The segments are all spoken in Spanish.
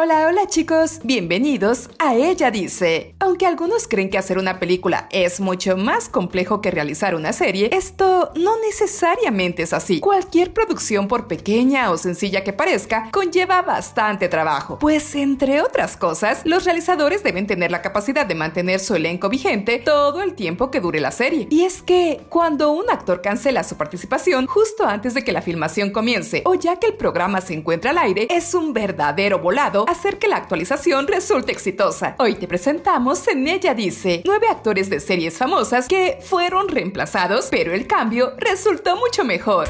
Hola, hola chicos, bienvenidos a Ella Dice. Aunque algunos creen que hacer una película es mucho más complejo que realizar una serie, esto no necesariamente es así. Cualquier producción, por pequeña o sencilla que parezca, conlleva bastante trabajo, pues entre otras cosas, los realizadores deben tener la capacidad de mantener su elenco vigente todo el tiempo que dure la serie. Y es que cuando un actor cancela su participación justo antes de que la filmación comience o ya que el programa se encuentra al aire, es un verdadero volado hacer que la actualización resulte exitosa. Hoy te presentamos En ella dice, nueve actores de series famosas que fueron reemplazados, pero el cambio resultó mucho mejor.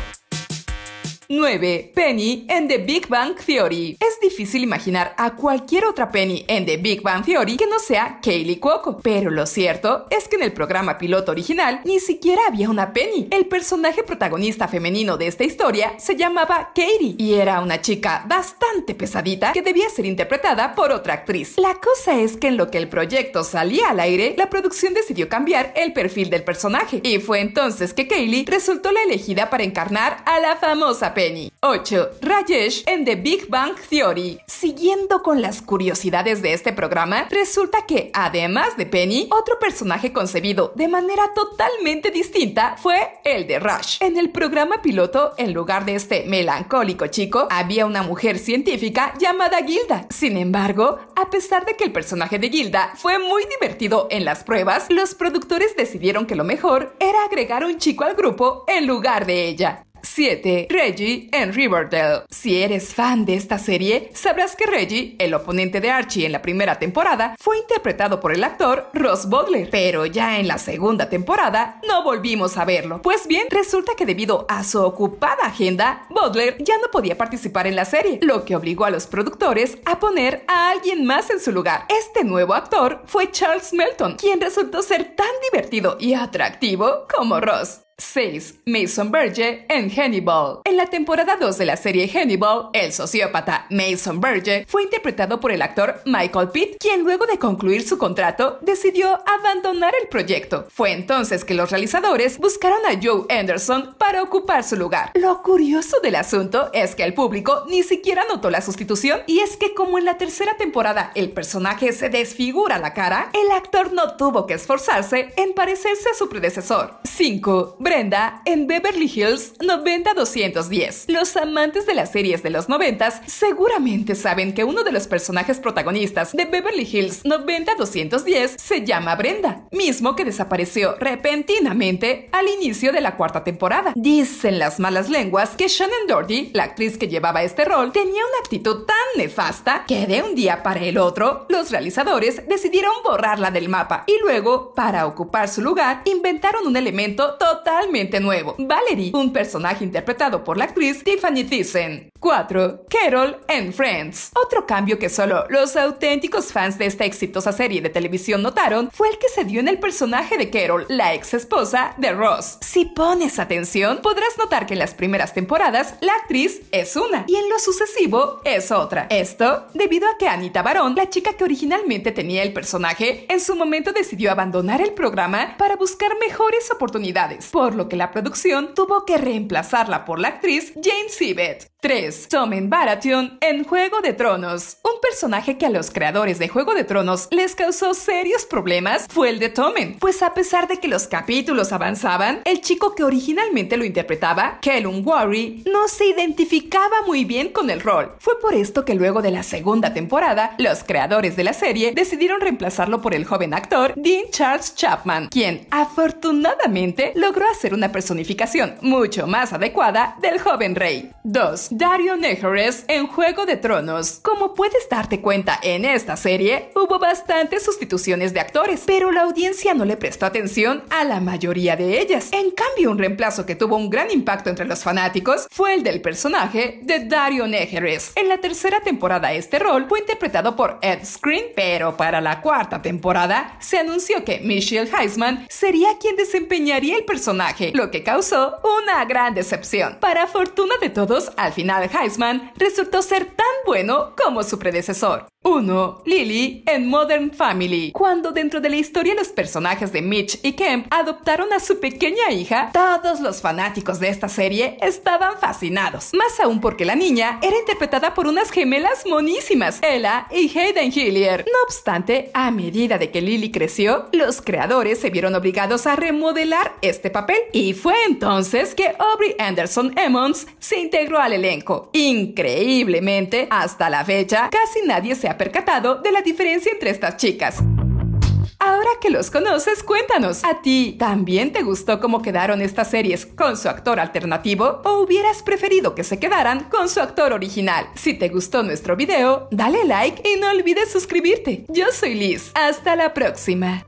9. Penny en The Big Bang Theory. Es difícil imaginar a cualquier otra Penny en The Big Bang Theory que no sea Kaley Cuoco, pero lo cierto es que en el programa piloto original ni siquiera había una Penny. El personaje protagonista femenino de esta historia se llamaba Katie y era una chica bastante pesadita que debía ser interpretada por otra actriz. La cosa es que en lo que el proyecto salía al aire, la producción decidió cambiar el perfil del personaje y fue entonces que Kaylee resultó la elegida para encarnar a la famosa Penny. 8. Rajesh en The Big Bang Theory. Siguiendo con las curiosidades de este programa, resulta que además de Penny, otro personaje concebido de manera totalmente distinta fue el de Rush. En el programa piloto, en lugar de este melancólico chico, había una mujer científica llamada Gilda. Sin embargo, a pesar de que el personaje de Gilda fue muy divertido en las pruebas, los productores decidieron que lo mejor era agregar un chico al grupo en lugar de ella. 7. Reggie en Riverdale. Si eres fan de esta serie, sabrás que Reggie, el oponente de Archie en la primera temporada, fue interpretado por el actor Ross Butler, pero ya en la segunda temporada no volvimos a verlo. Pues bien, resulta que debido a su ocupada agenda, Butler ya no podía participar en la serie, lo que obligó a los productores a poner a alguien más en su lugar. Este nuevo actor fue Charles Melton, quien resultó ser tan divertido y atractivo como Ross. 6. Mason Berge en Hannibal. En la temporada 2 de la serie Hannibal, el sociópata Mason Berge fue interpretado por el actor Michael Pitt, quien luego de concluir su contrato decidió abandonar el proyecto. Fue entonces que los realizadores buscaron a Joe Anderson para ocupar su lugar. Lo curioso del asunto es que el público ni siquiera notó la sustitución y es que como en la tercera temporada el personaje se desfigura la cara, el actor no tuvo que esforzarse en parecerse a su predecesor. 5. Brenda en Beverly Hills 90-210. Los amantes de las series de los 90 seguramente saben que uno de los personajes protagonistas de Beverly Hills 90-210 se llama Brenda, mismo que desapareció repentinamente al inicio de la cuarta temporada. Dicen las malas lenguas que Shannon Doherty, la actriz que llevaba este rol, tenía una actitud tan nefasta que de un día para el otro los realizadores decidieron borrarla del mapa y luego, para ocupar su lugar, inventaron un elemento total nuevo. Valerie, un personaje interpretado por la actriz Tiffany Thyssen. 4. Carol and Friends. Otro cambio que solo los auténticos fans de esta exitosa serie de televisión notaron fue el que se dio en el personaje de Carol, la ex esposa de Ross. Si pones atención, podrás notar que en las primeras temporadas la actriz es una y en lo sucesivo es otra. Esto debido a que Anita Barón, la chica que originalmente tenía el personaje, en su momento decidió abandonar el programa para buscar mejores oportunidades, por lo que la producción tuvo que reemplazarla por la actriz Jane Sibbett. 3. Tomen Tommen Baratheon en Juego de Tronos. Un personaje que a los creadores de Juego de Tronos les causó serios problemas fue el de Tommen, pues a pesar de que los capítulos avanzaban, el chico que originalmente lo interpretaba, Kellum Warry, no se identificaba muy bien con el rol. Fue por esto que luego de la segunda temporada, los creadores de la serie decidieron reemplazarlo por el joven actor Dean Charles Chapman, quien afortunadamente logró hacer una personificación mucho más adecuada del joven rey. 2. Dario Ejeres en Juego de Tronos. Como puedes darte cuenta en esta serie, hubo bastantes sustituciones de actores, pero la audiencia no le prestó atención a la mayoría de ellas. En cambio, un reemplazo que tuvo un gran impacto entre los fanáticos fue el del personaje de Dario Nejeres. En la tercera temporada este rol fue interpretado por Ed Screen, pero para la cuarta temporada se anunció que Michelle Heisman sería quien desempeñaría el personaje, lo que causó una gran decepción. Para fortuna de todos, al final Heisman resultó ser tan bueno como su predecesor. 1. Lily en Modern Family. Cuando dentro de la historia los personajes de Mitch y Kemp adoptaron a su pequeña hija, todos los fanáticos de esta serie estaban fascinados. Más aún porque la niña era interpretada por unas gemelas monísimas, Ella y Hayden Hillier. No obstante, a medida de que Lily creció, los creadores se vieron obligados a remodelar este papel. Y fue entonces que Aubrey Anderson Emmons se integró al elenco. Increíblemente, hasta la fecha, casi nadie se ha percatado de la diferencia entre estas chicas. Ahora que los conoces, cuéntanos, ¿a ti también te gustó cómo quedaron estas series con su actor alternativo o hubieras preferido que se quedaran con su actor original? Si te gustó nuestro video, dale like y no olvides suscribirte. Yo soy Liz, hasta la próxima.